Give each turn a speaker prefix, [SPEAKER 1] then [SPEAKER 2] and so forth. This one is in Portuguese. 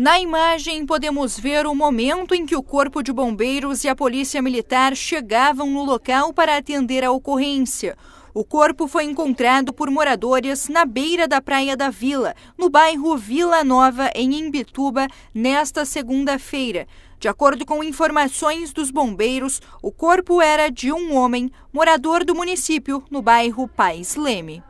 [SPEAKER 1] Na imagem, podemos ver o momento em que o Corpo de Bombeiros e a Polícia Militar chegavam no local para atender a ocorrência. O corpo foi encontrado por moradores na beira da Praia da Vila, no bairro Vila Nova, em Imbituba, nesta segunda-feira. De acordo com informações dos bombeiros, o corpo era de um homem, morador do município, no bairro Pais Leme.